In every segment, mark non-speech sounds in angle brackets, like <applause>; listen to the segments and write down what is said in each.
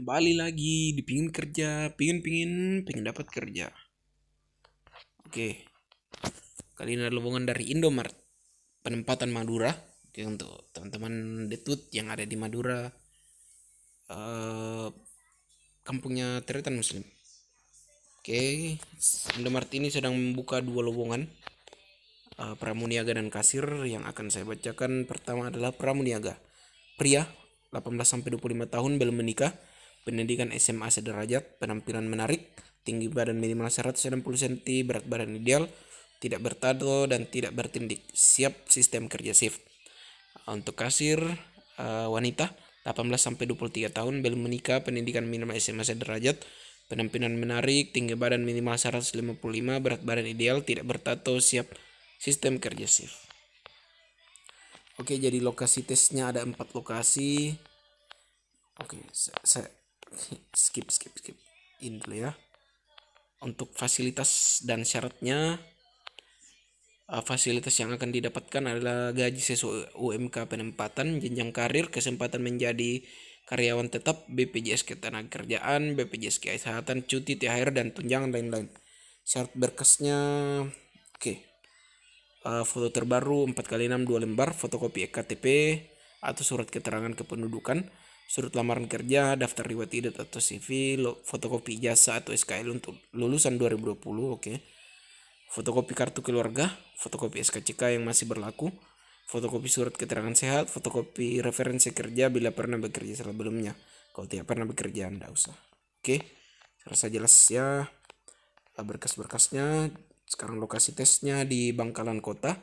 kembali lagi dipingin kerja pingin pingin pingin dapat kerja oke kali ini ada lowongan dari Indomart penempatan Madura oke untuk teman-teman detut yang ada di Madura uh, kampungnya Tretan Muslim oke Indomart ini sedang membuka dua lowongan uh, pramuniaga dan kasir yang akan saya bacakan pertama adalah pramuniaga pria 18 sampai 25 tahun belum menikah pendidikan SMA sederajat, penampilan menarik, tinggi badan minimal 160 cm, berat badan ideal, tidak bertato dan tidak bertindik, siap sistem kerja shift. Ah, untuk kasir uh, wanita 18 sampai 23 tahun belum menikah, pendidikan minimal SMA sederajat, penampilan menarik, tinggi badan minimal 155, berat badan ideal, tidak bertato, siap sistem kerja shift. Oke, jadi lokasi tesnya ada empat lokasi. Oke, saya <laughs> skip skip skip ini dulu ya untuk fasilitas dan syaratnya eh, fasilitas yang akan didapatkan adalah gaji sesuai UMK penempatan, jenjang karir, kesempatan menjadi karyawan tetap, BPJS Ketenagakerjaan, BPJS Kesehatan, cuti THR dan tunjangan lain-lain. Syarat berkasnya oke. Okay. Uh, eh, foto terbaru 4 kali 6 2 lembar, fotokopi e KTP atau surat keterangan kependudukan, surat lamaran kerja, daftar riwayat hidup atau CV, fotokopi ijazah atau SKL untuk lulusan 2020, oke. Okay. Fotokopi kartu keluarga, fotokopi SKCK yang masih berlaku, fotokopi surat keterangan sehat, fotokopi referensi kerja bila pernah bekerja sebelumnya. Kalau tidak pernah bekerja, Anda usah. Oke. Okay. Rasa jelas ya eh, berkas-berkasnya. Sekarang lokasi tesnya di Bangkalan Kota,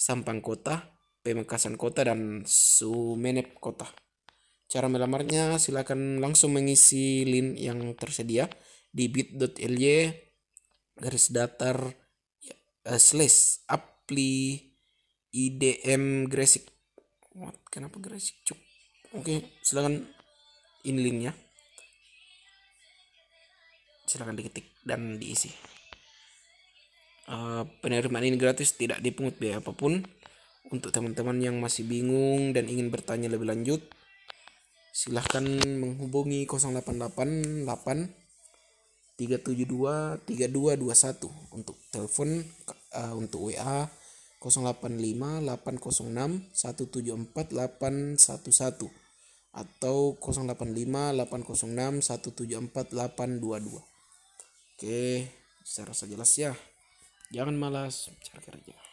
Sampang Kota, Pemekasan Kota dan Sumenep Kota. Cara melamarnya silakan langsung mengisi link yang tersedia di bit.ly garis datar uh, slash apply idm gresik. What? Kenapa gresik cuk? Oke, okay, silakan ini linknya. Silakan diketik dan diisi. Uh, penerimaan ini gratis tidak dipungut biaya apapun untuk teman-teman yang masih bingung dan ingin bertanya lebih lanjut silahkan menghubungi 088 372 3221 untuk telepon uh, untuk WA 085 806 174 811 atau 085 806 174 822 oke saya rasa jelas ya jangan malas cari kerja